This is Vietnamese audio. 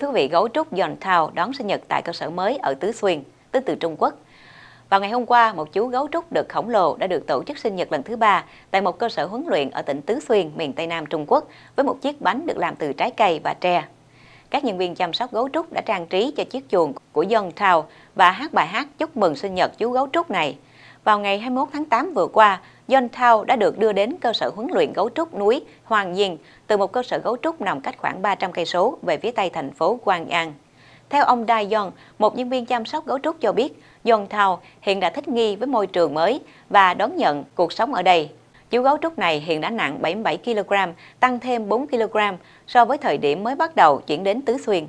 Kính quý vị, gấu trúc Yon Thao đón sinh nhật tại cơ sở mới ở Tứ Xuyên, tức từ Trung Quốc. Vào ngày hôm qua, một chú gấu trúc đực khổng lồ đã được tổ chức sinh nhật lần thứ ba tại một cơ sở huấn luyện ở tỉnh Tứ Xuyên, miền Tây Nam Trung Quốc, với một chiếc bánh được làm từ trái cây và tre. Các nhân viên chăm sóc gấu trúc đã trang trí cho chiếc chuồng của Dân Thao và hát bài hát chúc mừng sinh nhật chú gấu trúc này vào ngày 21 tháng 8 vừa qua, John Thao đã được đưa đến cơ sở huấn luyện gấu trúc núi Hoàng Diên từ một cơ sở gấu trúc nằm cách khoảng 300 cây số về phía tây thành phố Quang An. Theo ông Dai Yon, một nhân viên chăm sóc gấu trúc cho biết, John Thao hiện đã thích nghi với môi trường mới và đón nhận cuộc sống ở đây. Chú gấu trúc này hiện đã nặng 77 kg, tăng thêm 4 kg so với thời điểm mới bắt đầu chuyển đến Tứ Xuyên.